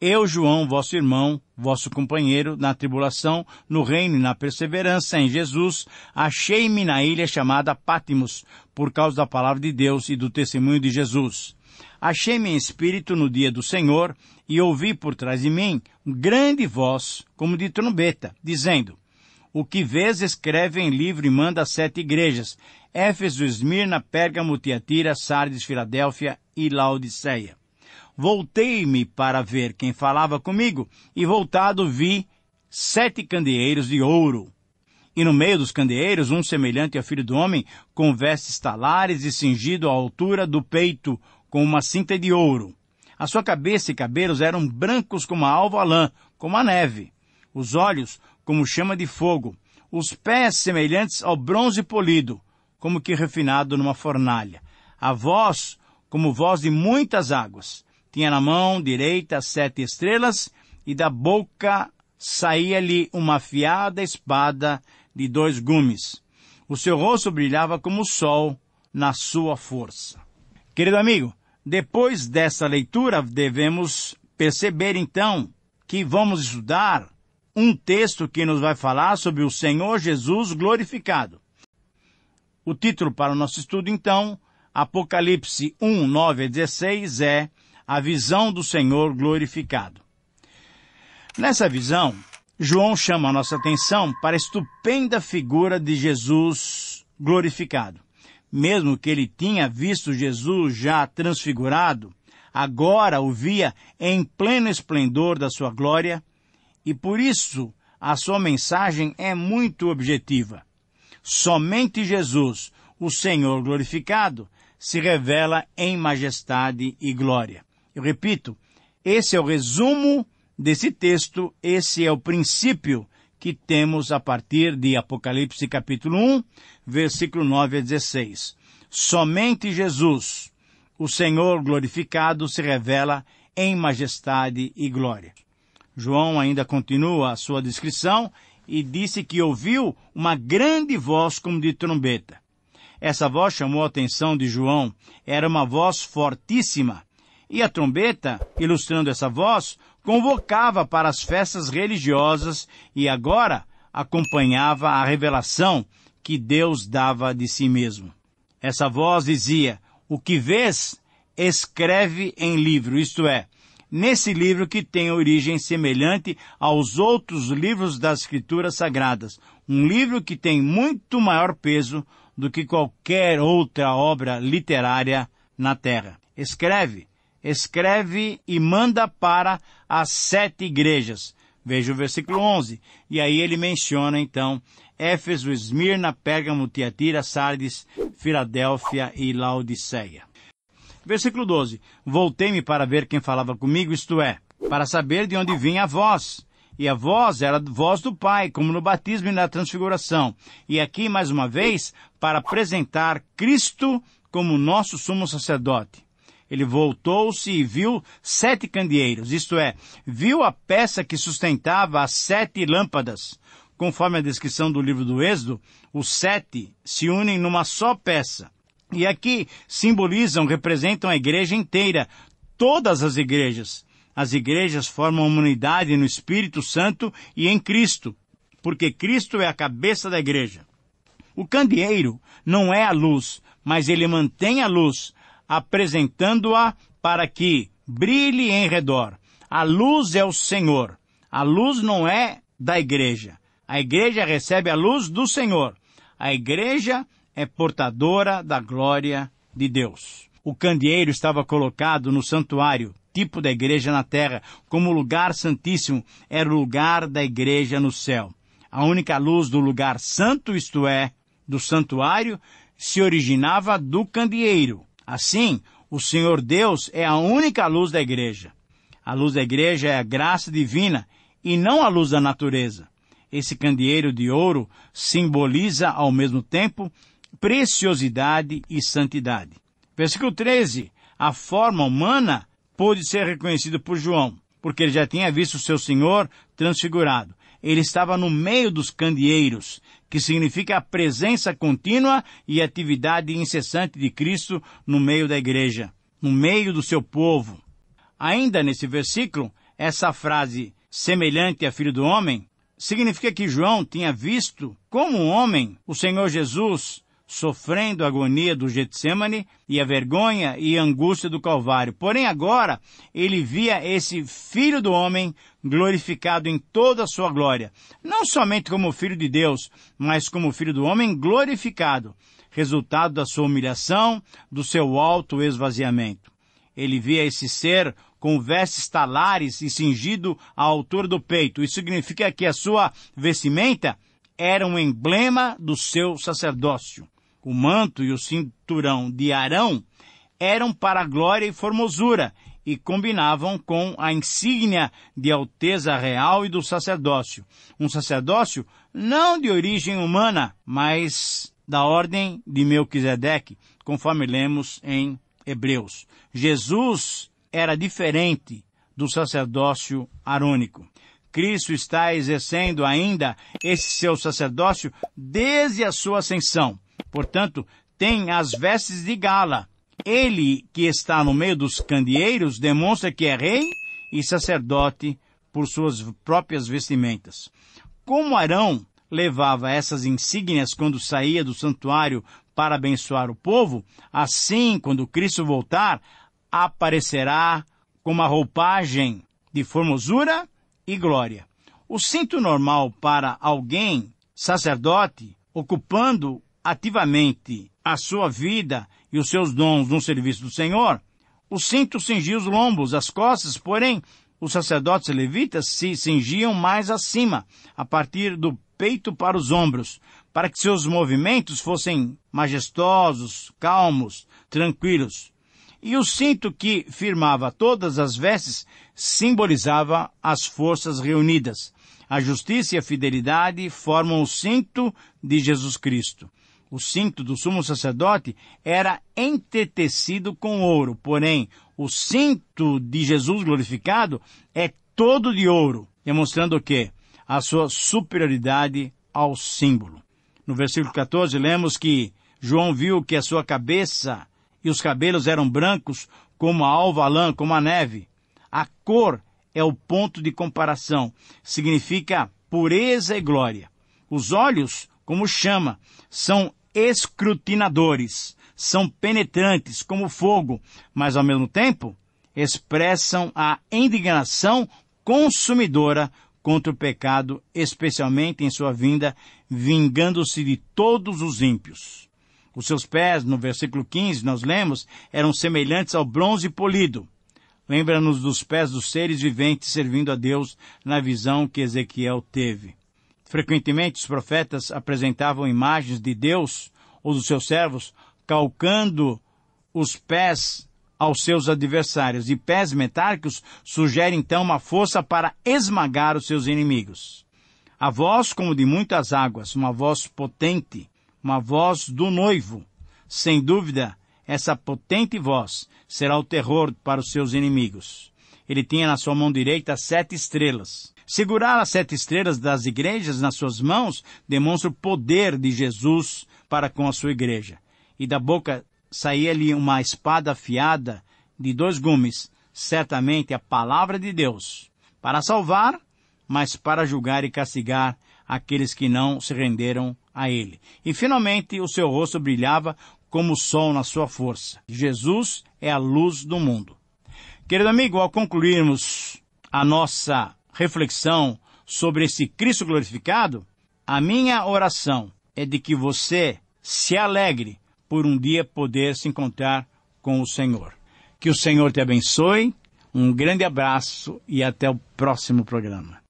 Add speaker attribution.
Speaker 1: Eu, João, vosso irmão, vosso companheiro, na tribulação, no reino e na perseverança em Jesus, achei-me na ilha chamada Pátimos, por causa da palavra de Deus e do testemunho de Jesus. Achei-me em espírito no dia do Senhor e ouvi por trás de mim um grande voz, como de trombeta, dizendo, o que vês escreve em livro e manda sete igrejas, Éfeso, Esmirna, Pérgamo, Tiatira, Sardes, Filadélfia e Laodiceia. Voltei-me para ver quem falava comigo, e voltado vi sete candeeiros de ouro. E no meio dos candeeiros, um semelhante ao filho do homem, com vestes talares e cingido à altura do peito, com uma cinta de ouro. A sua cabeça e cabelos eram brancos como a alva lã, como a neve. Os olhos, como chama de fogo. Os pés semelhantes ao bronze polido, como que refinado numa fornalha. A voz, como voz de muitas águas. Tinha na mão direita sete estrelas, e da boca saía-lhe uma afiada espada de dois gumes. O seu rosto brilhava como o sol na sua força. Querido amigo, depois dessa leitura devemos perceber então que vamos estudar um texto que nos vai falar sobre o Senhor Jesus glorificado. O título para o nosso estudo então, Apocalipse 1, 9 a 16 é a visão do Senhor glorificado. Nessa visão, João chama a nossa atenção para a estupenda figura de Jesus glorificado. Mesmo que ele tinha visto Jesus já transfigurado, agora o via em pleno esplendor da sua glória, e por isso a sua mensagem é muito objetiva. Somente Jesus, o Senhor glorificado, se revela em majestade e glória. Eu repito, esse é o resumo desse texto, esse é o princípio que temos a partir de Apocalipse capítulo 1, versículo 9 a 16. Somente Jesus, o Senhor glorificado, se revela em majestade e glória. João ainda continua a sua descrição e disse que ouviu uma grande voz como de trombeta. Essa voz chamou a atenção de João. Era uma voz fortíssima e a trombeta, ilustrando essa voz, convocava para as festas religiosas e agora acompanhava a revelação que Deus dava de si mesmo. Essa voz dizia: O que vês, escreve em livro, isto é, nesse livro que tem origem semelhante aos outros livros das Escrituras Sagradas, um livro que tem muito maior peso do que qualquer outra obra literária na Terra. Escreve, escreve e manda para as sete igrejas. Veja o versículo 11. E aí ele menciona então Éfeso, Esmirna, Pérgamo, Tiatira, Sardes, Filadélfia e Laodiceia. Versículo 12. Voltei-me para ver quem falava comigo, isto é, para saber de onde vinha a voz. E a voz era voz do Pai, como no batismo e na transfiguração. E aqui, mais uma vez, para apresentar Cristo como nosso sumo sacerdote. Ele voltou-se e viu sete candeeiros, isto é, viu a peça que sustentava as sete lâmpadas. Conforme a descrição do livro do Êxodo, os sete se unem numa só peça. E aqui simbolizam, representam a igreja inteira, todas as igrejas. As igrejas formam uma unidade no Espírito Santo e em Cristo, porque Cristo é a cabeça da igreja. O candeeiro não é a luz, mas ele mantém a luz, apresentando-a para que brilhe em redor. A luz é o Senhor. A luz não é da igreja. A igreja recebe a luz do Senhor. A igreja é portadora da glória de Deus. O candeeiro estava colocado no santuário, tipo da igreja na terra, como lugar santíssimo, era o lugar da igreja no céu. A única luz do lugar santo, isto é, do santuário, se originava do candeeiro. Assim, o Senhor Deus é a única luz da igreja. A luz da igreja é a graça divina e não a luz da natureza. Esse candeeiro de ouro simboliza ao mesmo tempo preciosidade e santidade. Versículo 13. A forma humana pôde ser reconhecida por João, porque ele já tinha visto o seu Senhor transfigurado. Ele estava no meio dos candeeiros, que significa a presença contínua e atividade incessante de Cristo no meio da igreja, no meio do seu povo. Ainda nesse versículo, essa frase semelhante a filho do homem significa que João tinha visto como homem o Senhor Jesus sofrendo a agonia do Getsemane e a vergonha e angústia do Calvário. Porém agora ele via esse Filho do Homem glorificado em toda a sua glória, não somente como Filho de Deus, mas como Filho do Homem glorificado, resultado da sua humilhação, do seu alto esvaziamento. Ele via esse ser com vestes talares e cingido à altura do peito. Isso significa que a sua vestimenta era um emblema do seu sacerdócio o manto e o cinturão de Arão eram para glória e formosura e combinavam com a insígnia de alteza real e do sacerdócio. Um sacerdócio não de origem humana, mas da ordem de Melquisedeque, conforme lemos em Hebreus. Jesus era diferente do sacerdócio arônico. Cristo está exercendo ainda esse seu sacerdócio desde a sua ascensão. Portanto, tem as vestes de gala. Ele que está no meio dos candeeiros demonstra que é rei e sacerdote por suas próprias vestimentas. Como Arão levava essas insígnias quando saía do santuário para abençoar o povo, assim, quando Cristo voltar, aparecerá com uma roupagem de formosura e glória. O cinto normal para alguém sacerdote ocupando ativamente a sua vida e os seus dons no serviço do Senhor, o cinto cingia os lombos, as costas, porém, os sacerdotes levitas se cingiam mais acima, a partir do peito para os ombros, para que seus movimentos fossem majestosos, calmos, tranquilos. E o cinto que firmava todas as vestes simbolizava as forças reunidas. A justiça e a fidelidade formam o cinto de Jesus Cristo o cinto do sumo sacerdote era entretecido com ouro, porém o cinto de Jesus glorificado é todo de ouro, demonstrando o quê? A sua superioridade ao símbolo. No versículo 14 lemos que João viu que a sua cabeça e os cabelos eram brancos como a alva lã, como a neve. A cor é o ponto de comparação, significa pureza e glória. Os olhos, como chama, são escrutinadores, são penetrantes como fogo, mas ao mesmo tempo expressam a indignação consumidora contra o pecado, especialmente em sua vinda, vingando-se de todos os ímpios. Os seus pés, no versículo 15, nós lemos, eram semelhantes ao bronze polido. Lembra-nos dos pés dos seres viventes servindo a Deus na visão que Ezequiel teve. Frequentemente, os profetas apresentavam imagens de Deus ou dos seus servos, calcando os pés aos seus adversários. E pés metálicos sugerem então uma força para esmagar os seus inimigos. A voz como de muitas águas, uma voz potente, uma voz do noivo. Sem dúvida, essa potente voz será o terror para os seus inimigos. Ele tinha na sua mão direita sete estrelas. Segurar as sete estrelas das igrejas nas suas mãos demonstra o poder de Jesus para com a sua igreja. E da boca saía-lhe uma espada afiada de dois gumes, certamente a palavra de Deus, para salvar, mas para julgar e castigar aqueles que não se renderam a ele. E finalmente o seu rosto brilhava como o sol na sua força. Jesus é a luz do mundo. Querido amigo, ao concluirmos a nossa reflexão sobre esse Cristo glorificado, a minha oração é de que você se alegre por um dia poder se encontrar com o Senhor. Que o Senhor te abençoe, um grande abraço e até o próximo programa.